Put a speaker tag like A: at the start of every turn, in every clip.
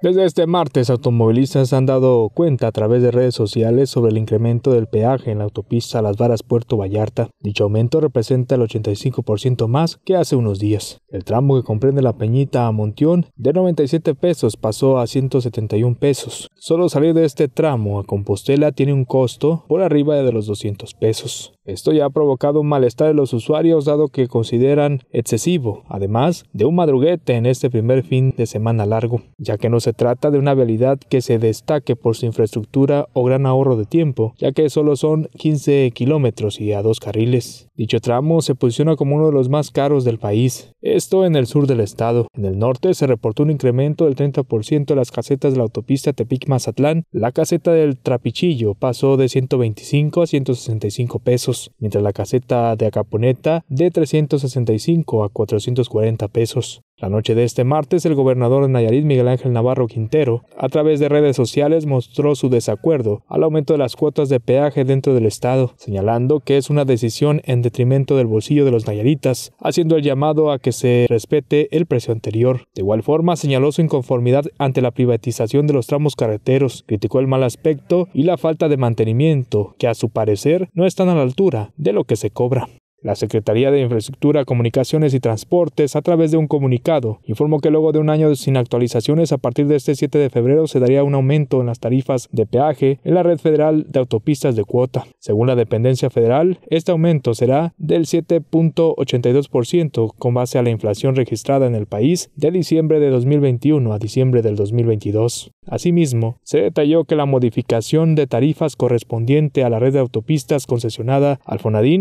A: Desde este martes, automovilistas han dado cuenta a través de redes sociales sobre el incremento del peaje en la autopista Las Varas Puerto Vallarta. Dicho aumento representa el 85% más que hace unos días. El tramo que comprende la Peñita a Montión de 97 pesos pasó a 171 pesos. Solo salir de este tramo a Compostela tiene un costo por arriba de los 200 pesos. Esto ya ha provocado un malestar de los usuarios dado que consideran excesivo, además de un madruguete en este primer fin de semana largo, ya que no se se trata de una habilidad que se destaque por su infraestructura o gran ahorro de tiempo, ya que solo son 15 kilómetros y a dos carriles. Dicho tramo se posiciona como uno de los más caros del país, esto en el sur del estado. En el norte se reportó un incremento del 30% de las casetas de la autopista Tepic-Mazatlán. La caseta del Trapichillo pasó de 125 a 165 pesos, mientras la caseta de Acaponeta de 365 a 440 pesos. La noche de este martes, el gobernador de Nayarit, Miguel Ángel Navarro Quintero, a través de redes sociales mostró su desacuerdo al aumento de las cuotas de peaje dentro del Estado, señalando que es una decisión en detrimento del bolsillo de los nayaritas, haciendo el llamado a que se respete el precio anterior. De igual forma, señaló su inconformidad ante la privatización de los tramos carreteros, criticó el mal aspecto y la falta de mantenimiento, que a su parecer no están a la altura de lo que se cobra. La Secretaría de Infraestructura, Comunicaciones y Transportes, a través de un comunicado, informó que luego de un año sin actualizaciones, a partir de este 7 de febrero se daría un aumento en las tarifas de peaje en la red federal de autopistas de cuota. Según la dependencia federal, este aumento será del 7.82% con base a la inflación registrada en el país de diciembre de 2021 a diciembre del 2022. Asimismo, se detalló que la modificación de tarifas correspondiente a la red de autopistas concesionada al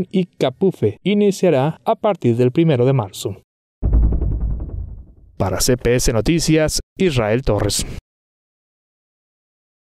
A: y Capufe iniciará a partir del 1 de marzo. Para CPS Noticias, Israel Torres.